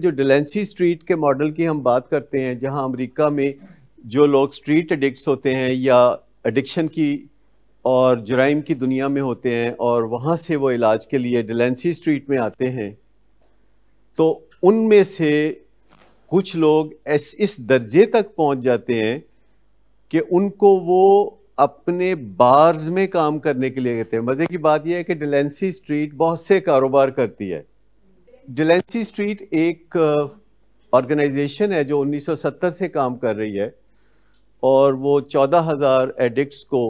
जो डिलेंसी स्ट्रीट के मॉडल की हम बात करते हैं जहां अमेरिका में जो लोग स्ट्रीट एडिक्ट्स होते हैं या एडिक्शन की और जराइम की दुनिया में होते हैं और वहां से वो इलाज के लिए डिलेंसी स्ट्रीट में आते हैं तो उनमें से कुछ लोग इस इस दर्जे तक पहुंच जाते हैं कि उनको वो अपने बार्ज में काम करने के लिए कहते हैं मज़े की बात यह है कि डिलेंसी स्ट्रीट बहुत से कारोबार करती है डिलेंसी स्ट्रीट एक ऑर्गेनाइजेशन है जो 1970 से काम कर रही है और वो 14,000 एडिक्ट्स को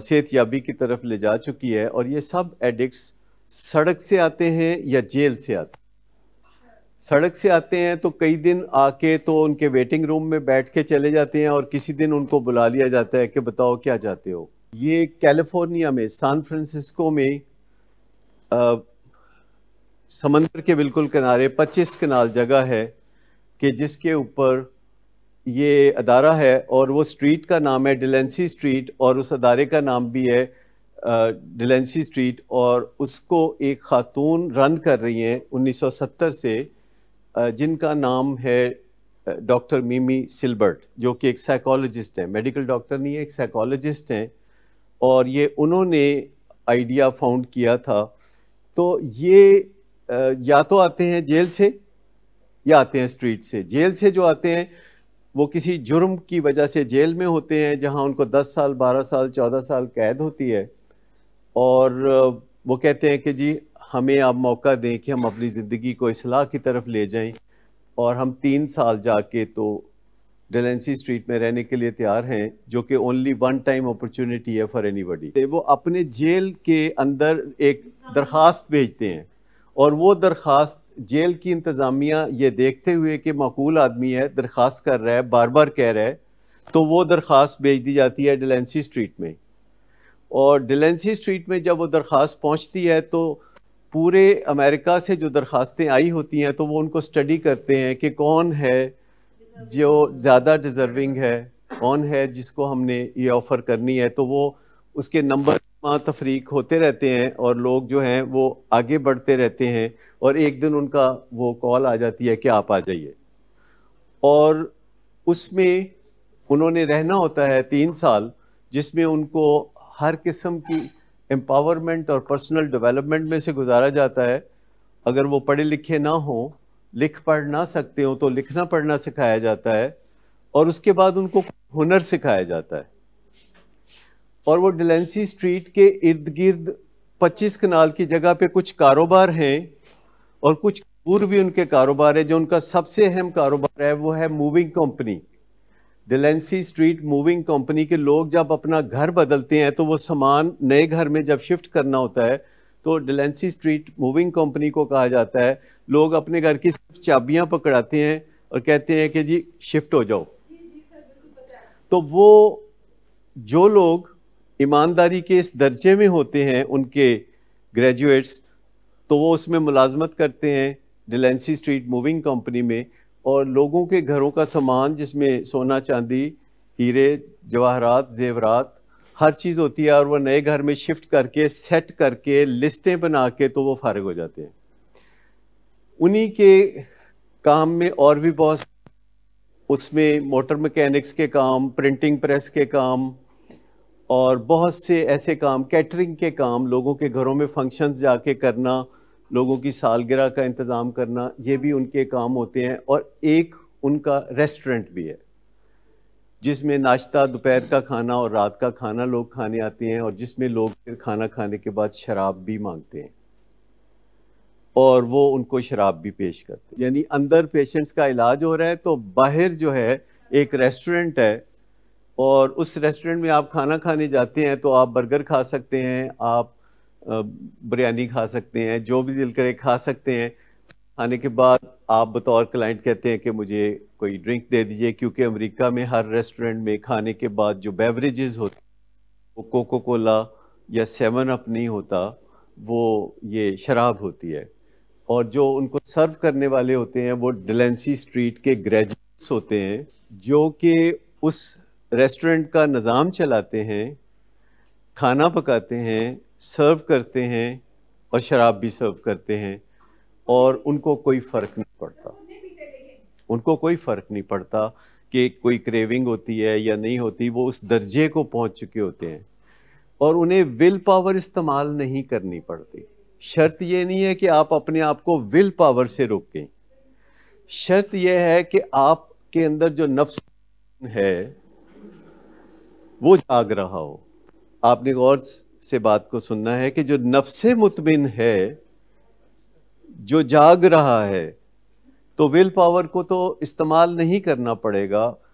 सेहत याबी की तरफ ले जा चुकी है और ये सब एडिक्ट्स सड़क से आते हैं या जेल से आते सड़क से आते हैं तो कई दिन आके तो उनके वेटिंग रूम में बैठ के चले जाते हैं और किसी दिन उनको बुला लिया जाता है कि बताओ क्या चाहते हो ये कैलिफोर्निया में सान फ्रांसिस्को में समंदर के बिल्कुल किनारे 25 कनाल जगह है कि जिसके ऊपर ये अदारा है और वो स्ट्रीट का नाम है डिलेंसी स्ट्रीट और उस अदारे का नाम भी है डिलेंसी स्ट्रीट और उसको एक खातून रन कर रही हैं 1970 से जिनका नाम है डॉक्टर मीमी सिल्बर्ट जो कि एक साइकोलॉजिस्ट हैं मेडिकल डॉक्टर नहीं है एक साइकोलॉजिस्ट हैं और ये उन्होंने आइडिया फाउंड किया था तो ये या तो आते हैं जेल से या आते हैं स्ट्रीट से जेल से जो आते हैं वो किसी जुर्म की वजह से जेल में होते हैं जहां उनको 10 साल 12 साल 14 साल कैद होती है और वो कहते हैं कि जी हमें आप मौका दें कि हम अपनी ज़िंदगी को असलाह की तरफ ले जाएं और हम तीन साल जाके तो डेलेंसी स्ट्रीट में रहने के लिए तैयार हैं जो कि ओनली वन टाइम अपॉर्चुनिटी है फॉर एनी तो वो अपने जेल के अंदर एक दरख्वास्त भेजते हैं और वो दरख्वास्त जेल की इंतज़ामिया ये देखते हुए कि मकूल आदमी है दरख्वास्त कर रहा है बार बार कह रहा है तो वो दरख्वास्त भेज दी जाती है डिलेंसी स्ट्रीट में और डिलेंसी स्ट्रीट में जब वो दरख्वास्त पहुंचती है तो पूरे अमेरिका से जो दरख्वास्तें आई होती हैं तो वो उनको स्टडी करते हैं कि कौन है जो ज़्यादा डिज़र्विंग है कौन है जिसको हमने ये ऑफ़र करनी है तो वो उसके नंबर तफरीक होते रहते हैं और लोग जो हैं वो आगे बढ़ते रहते हैं और एक दिन उनका वो कॉल आ जाती है कि आप आ जाइए और उसमें उन्होंने रहना होता है तीन साल जिसमें उनको हर किस्म की एम्पावरमेंट और पर्सनल डेवलपमेंट में से गुजारा जाता है अगर वो पढ़े लिखे ना हो लिख पढ़ ना सकते हो तो लिखना पढ़ना सिखाया जाता है और उसके बाद उनको हुनर सिखाया जाता है और वो डिलेंसी स्ट्रीट के इर्द गिर्द पच्चीस कनाल की जगह पे कुछ कारोबार हैं और कुछ पूर्व भी उनके कारोबार है जो उनका सबसे अहम कारोबार है वो है moving company Delancey street moving company के लोग जब अपना घर बदलते हैं तो वो सामान नए घर में जब शिफ्ट करना होता है तो डिलेंसी स्ट्रीट मूविंग कंपनी को कहा जाता है लोग अपने घर की सिर्फ चाबियां पकड़ाते हैं और कहते हैं कि जी शिफ्ट हो जाओ तो वो जो लोग ईमानदारी के इस दर्जे में होते हैं उनके ग्रेजुएट्स तो वो उसमें मुलाजमत करते हैं डिलेंसी स्ट्रीट मूविंग कंपनी में और लोगों के घरों का सामान जिसमें सोना चांदी हीरे जवाहरात जेवरात हर चीज़ होती है और वो नए घर में शिफ्ट करके सेट करके लिस्टें बना के तो वो फारग हो जाते हैं उन्हीं के काम में और भी बहुत उसमें मोटर मैकेनिक्स के काम प्रिंटिंग प्रेस के काम और बहुत से ऐसे काम कैटरिंग के काम लोगों के घरों में फंक्शंस जाके करना लोगों की सालगिरह का इंतज़ाम करना ये भी उनके काम होते हैं और एक उनका रेस्टोरेंट भी है जिसमें नाश्ता दोपहर का खाना और रात का खाना लोग खाने आते हैं और जिसमें लोग फिर खाना खाने के बाद शराब भी मांगते हैं और वो उनको शराब भी पेश करते हैं यानी अंदर पेशेंट्स का इलाज हो रहा है तो बाहर जो है एक रेस्टोरेंट है और उस रेस्टोरेंट में आप खाना खाने जाते हैं तो आप बर्गर खा सकते हैं आप बिरयानी खा सकते हैं जो भी दिल करे खा सकते हैं खाने के बाद आप बतौर क्लाइंट कहते हैं कि मुझे कोई ड्रिंक दे दीजिए क्योंकि अमेरिका में हर रेस्टोरेंट में खाने के बाद जो बेवरेजेस होते वो कोको कोला या सेवन अप नहीं होता वो ये शराब होती है और जो उनको सर्व करने वाले होते हैं वो डिलेंसी स्ट्रीट के ग्रेजुएट्स होते हैं जो कि उस रेस्टोरेंट का निज़ाम चलाते हैं खाना पकाते हैं सर्व करते हैं और शराब भी सर्व करते हैं और उनको कोई फ़र्क नहीं पड़ता उनको कोई फ़र्क नहीं पड़ता कि कोई क्रेविंग होती है या नहीं होती वो उस दर्जे को पहुंच चुके होते हैं और उन्हें विल पावर इस्तेमाल नहीं करनी पड़ती शर्त ये नहीं है कि आप अपने आप को विल पावर से रोकें शर्त यह है कि आपके अंदर जो नफ्स है वो जाग रहा हो आपने गौर से बात को सुनना है कि जो नफसे मुतमिन है जो जाग रहा है तो विल पावर को तो इस्तेमाल नहीं करना पड़ेगा